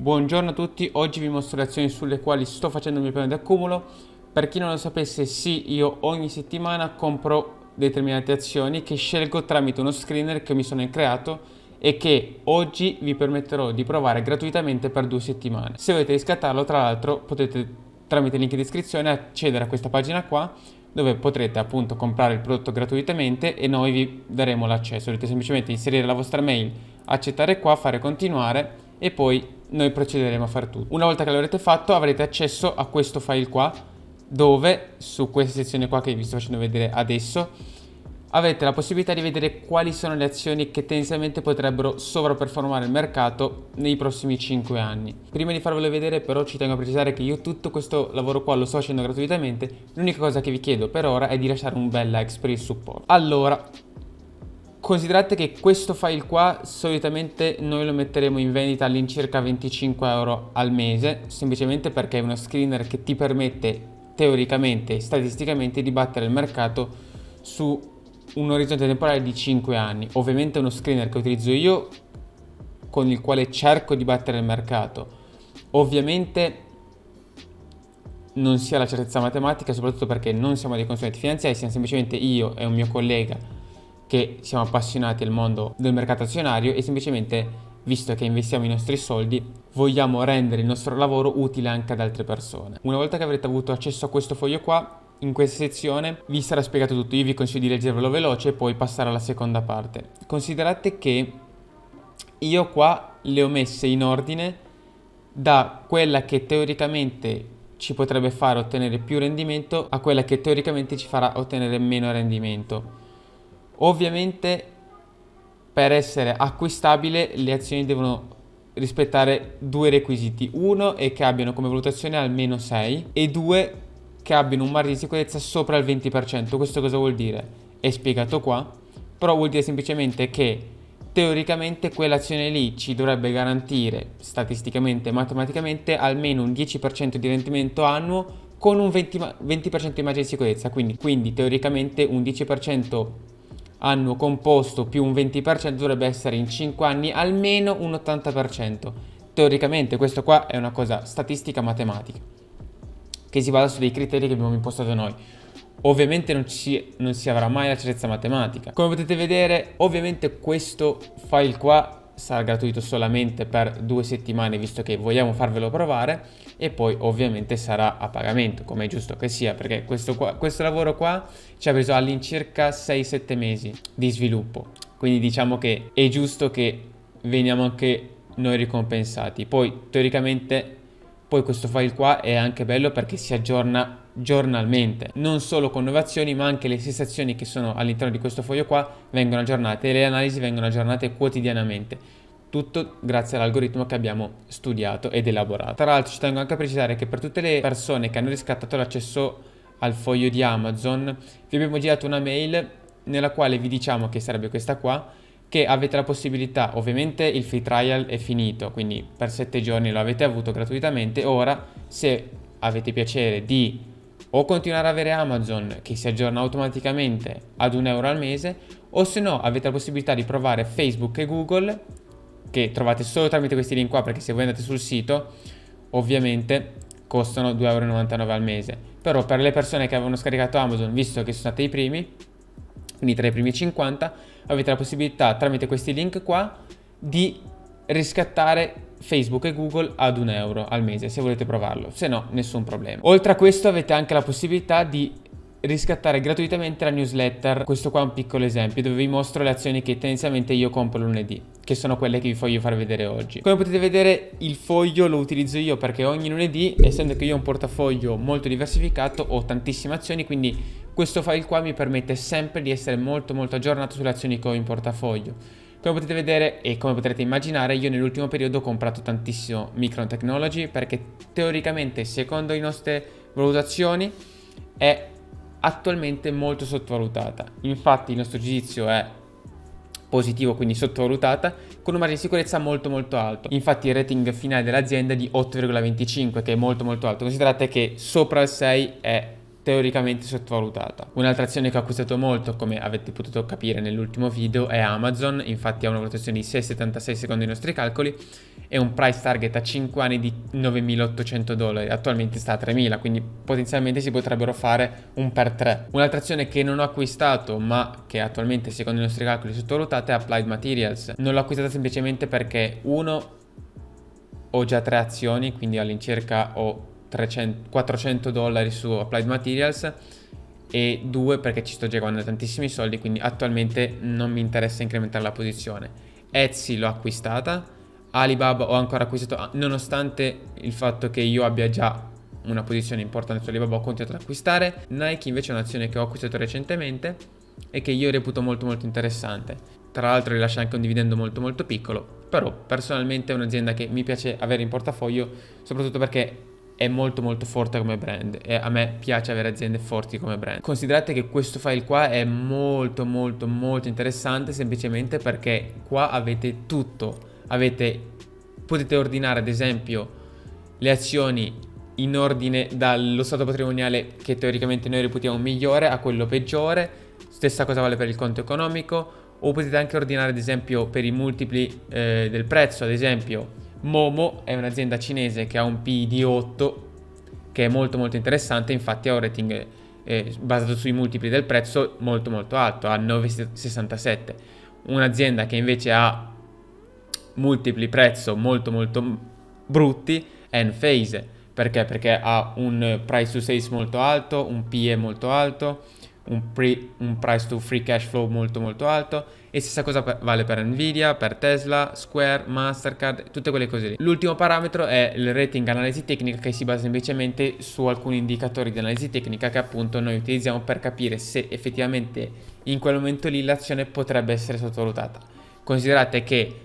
Buongiorno a tutti, oggi vi mostro le azioni sulle quali sto facendo il mio piano di accumulo. Per chi non lo sapesse, sì, io ogni settimana compro determinate azioni che scelgo tramite uno screener che mi sono creato e che oggi vi permetterò di provare gratuitamente per due settimane. Se volete riscattarlo, tra l'altro, potete tramite il link in descrizione accedere a questa pagina qua dove potrete appunto comprare il prodotto gratuitamente e noi vi daremo l'accesso. Dovete semplicemente inserire la vostra mail, accettare qua, fare continuare e poi noi procederemo a far tutto. Una volta che l'avrete fatto avrete accesso a questo file qua dove su questa sezione qua che vi sto facendo vedere adesso avete la possibilità di vedere quali sono le azioni che tendenzialmente potrebbero sovraperformare il mercato nei prossimi 5 anni. Prima di farvelo vedere però ci tengo a precisare che io tutto questo lavoro qua lo sto facendo gratuitamente, l'unica cosa che vi chiedo per ora è di lasciare un bel like per il supporto. Allora, Considerate che questo file qua solitamente noi lo metteremo in vendita all'incirca 25 euro al mese, semplicemente perché è uno screener che ti permette teoricamente e statisticamente di battere il mercato su un orizzonte temporale di 5 anni. Ovviamente è uno screener che utilizzo io con il quale cerco di battere il mercato. Ovviamente non sia la certezza matematica, soprattutto perché non siamo dei consulenti finanziari, siamo semplicemente io e un mio collega che siamo appassionati al mondo del mercato azionario e semplicemente visto che investiamo i nostri soldi, vogliamo rendere il nostro lavoro utile anche ad altre persone. Una volta che avrete avuto accesso a questo foglio qua, in questa sezione vi sarà spiegato tutto, io vi consiglio di leggervelo veloce e poi passare alla seconda parte. Considerate che io qua le ho messe in ordine da quella che teoricamente ci potrebbe fare ottenere più rendimento a quella che teoricamente ci farà ottenere meno rendimento Ovviamente per essere acquistabile le azioni devono rispettare due requisiti. Uno è che abbiano come valutazione almeno 6 e due che abbiano un margine di sicurezza sopra il 20%. Questo cosa vuol dire? È spiegato qua, però vuol dire semplicemente che teoricamente quell'azione lì ci dovrebbe garantire statisticamente e matematicamente almeno un 10% di rendimento annuo con un 20%, 20 di margine di sicurezza, quindi, quindi teoricamente un 10% hanno composto più un 20% dovrebbe essere in 5 anni almeno un 80%. Teoricamente questo qua è una cosa statistica matematica, che si basa su dei criteri che abbiamo impostato noi. Ovviamente non, ci, non si avrà mai la certezza matematica. Come potete vedere, ovviamente questo file qua sarà gratuito solamente per due settimane visto che vogliamo farvelo provare e poi ovviamente sarà a pagamento come è giusto che sia perché questo, qua, questo lavoro qua ci ha preso all'incirca 6-7 mesi di sviluppo quindi diciamo che è giusto che veniamo anche noi ricompensati poi teoricamente poi questo file qua è anche bello perché si aggiorna giornalmente, non solo con innovazioni ma anche le sensazioni che sono all'interno di questo foglio qua vengono aggiornate e le analisi vengono aggiornate quotidianamente. Tutto grazie all'algoritmo che abbiamo studiato ed elaborato. Tra l'altro ci tengo anche a precisare che per tutte le persone che hanno riscattato l'accesso al foglio di Amazon vi abbiamo girato una mail nella quale vi diciamo che sarebbe questa qua che avete la possibilità, ovviamente il free trial è finito, quindi per 7 giorni lo avete avuto gratuitamente, ora se avete piacere di o continuare ad avere Amazon che si aggiorna automaticamente ad un euro al mese, o se no avete la possibilità di provare Facebook e Google, che trovate solo tramite questi link qua, perché se voi andate sul sito, ovviamente costano 2,99 euro al mese. Però per le persone che avevano scaricato Amazon, visto che sono state i primi, quindi tra i primi 50, avete la possibilità tramite questi link qua di riscattare Facebook e Google ad un euro al mese se volete provarlo, se no nessun problema. Oltre a questo avete anche la possibilità di riscattare gratuitamente la newsletter. Questo qua è un piccolo esempio dove vi mostro le azioni che tendenzialmente io compro lunedì, che sono quelle che vi voglio far vedere oggi. Come potete vedere il foglio lo utilizzo io perché ogni lunedì, essendo che io ho un portafoglio molto diversificato, ho tantissime azioni, quindi questo file qua mi permette sempre di essere molto molto aggiornato sulle azioni che ho in portafoglio. Come potete vedere e come potrete immaginare, io nell'ultimo periodo ho comprato tantissimo Micron Technology perché teoricamente, secondo le nostre valutazioni, è attualmente molto sottovalutata. Infatti il nostro giudizio è positivo, quindi sottovalutata, con un margine di sicurezza molto molto alto. Infatti il rating finale dell'azienda è di 8,25, che è molto molto alto. Considerate che sopra il 6 è teoricamente sottovalutata. Un'altra azione che ho acquistato molto, come avete potuto capire nell'ultimo video, è Amazon, infatti ha una valutazione di 6,76 secondo i nostri calcoli e un price target a 5 anni di 9.800 dollari, attualmente sta a 3.000, quindi potenzialmente si potrebbero fare un per 3. Un'altra azione che non ho acquistato, ma che attualmente secondo i nostri calcoli è sottovalutata è Applied Materials. Non l'ho acquistata semplicemente perché uno ho già tre azioni, quindi all'incirca ho 300, 400 dollari su Applied Materials e due perché ci sto già guadagnando tantissimi soldi quindi attualmente non mi interessa incrementare la posizione Etsy l'ho acquistata Alibaba ho ancora acquistato ah, nonostante il fatto che io abbia già una posizione importante su Alibaba ho continuato ad acquistare Nike invece è un'azione che ho acquistato recentemente e che io reputo molto molto interessante tra l'altro rilascia anche un dividendo molto molto piccolo però personalmente è un'azienda che mi piace avere in portafoglio soprattutto perché è molto molto forte come brand e a me piace avere aziende forti come brand. Considerate che questo file qua è molto molto molto interessante semplicemente perché qua avete tutto, avete, potete ordinare ad esempio le azioni in ordine dallo stato patrimoniale che teoricamente noi reputiamo migliore a quello peggiore, stessa cosa vale per il conto economico o potete anche ordinare ad esempio per i multipli eh, del prezzo, ad esempio Momo è un'azienda cinese che ha un P di 8 che è molto molto interessante, infatti ha un rating eh, basato sui multipli del prezzo molto molto alto, a 9,67. Un'azienda che invece ha multipli prezzo molto molto brutti è Enphase, perché? Perché ha un price to sales molto alto, un PE molto alto, un, pre, un price to free cash flow molto molto alto e stessa cosa per, vale per Nvidia, per Tesla, Square, Mastercard, tutte quelle cose lì. L'ultimo parametro è il rating analisi tecnica che si basa semplicemente su alcuni indicatori di analisi tecnica che appunto noi utilizziamo per capire se effettivamente in quel momento lì l'azione potrebbe essere sottovalutata. Considerate che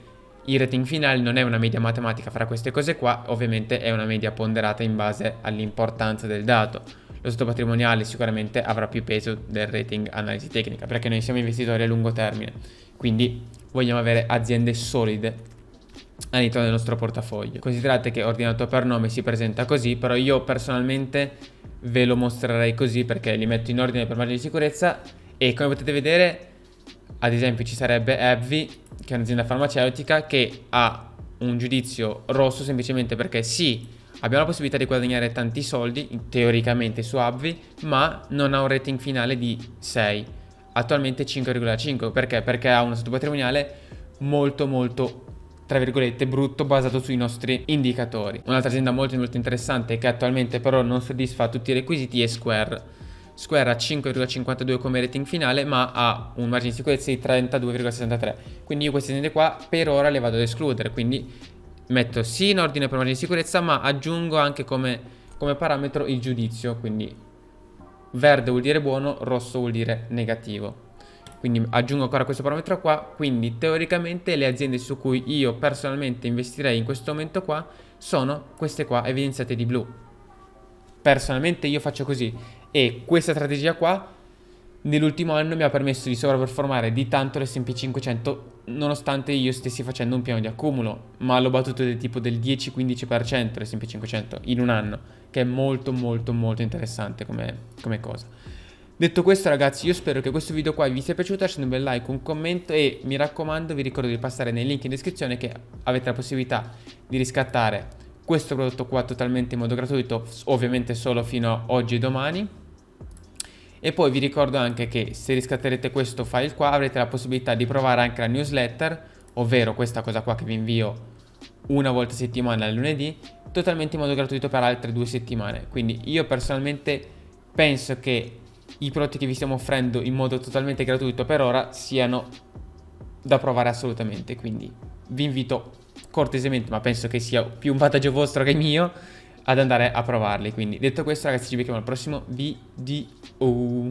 il rating finale non è una media matematica fra queste cose qua, ovviamente è una media ponderata in base all'importanza del dato lo stato patrimoniale sicuramente avrà più peso del rating analisi tecnica, perché noi siamo investitori a lungo termine, quindi vogliamo avere aziende solide all'interno del nostro portafoglio. Considerate che ordinato per nome si presenta così, però io personalmente ve lo mostrerei così perché li metto in ordine per margine di sicurezza e come potete vedere, ad esempio ci sarebbe Evvi, che è un'azienda farmaceutica che ha un giudizio rosso semplicemente perché sì, abbiamo la possibilità di guadagnare tanti soldi, teoricamente su Abvi, ma non ha un rating finale di 6, attualmente 5,5, perché? Perché ha uno stato patrimoniale molto molto tra virgolette brutto basato sui nostri indicatori. Un'altra azienda molto molto interessante che attualmente però non soddisfa tutti i requisiti è Square. Square ha 5,52 come rating finale ma ha un margine di sicurezza di 32,63 quindi io queste aziende qua per ora le vado ad escludere quindi metto sì in ordine per margine di sicurezza, ma aggiungo anche come, come parametro il giudizio, quindi verde vuol dire buono, rosso vuol dire negativo. Quindi aggiungo ancora questo parametro qua, quindi teoricamente le aziende su cui io personalmente investirei in questo momento qua sono queste qua evidenziate di blu. Personalmente io faccio così e questa strategia qua nell'ultimo anno mi ha permesso di sovraperformare di tanto l'SP 500 nonostante io stessi facendo un piano di accumulo, ma l'ho battuto del tipo del 10-15% l'SP 500 in un anno, che è molto molto molto interessante come, come cosa. Detto questo ragazzi io spero che questo video qua vi sia piaciuto, lasciate un bel like, un commento e mi raccomando vi ricordo di passare nei link in descrizione che avete la possibilità di riscattare questo prodotto qua totalmente in modo gratuito, ovviamente solo fino a oggi e domani e poi vi ricordo anche che se riscatterete questo file qua avrete la possibilità di provare anche la newsletter ovvero questa cosa qua che vi invio una volta a settimana al lunedì totalmente in modo gratuito per altre due settimane quindi io personalmente penso che i prodotti che vi stiamo offrendo in modo totalmente gratuito per ora siano da provare assolutamente quindi vi invito cortesemente ma penso che sia più un vantaggio vostro che mio ad andare a provarli. Quindi detto questo ragazzi ci becchiamo al prossimo video.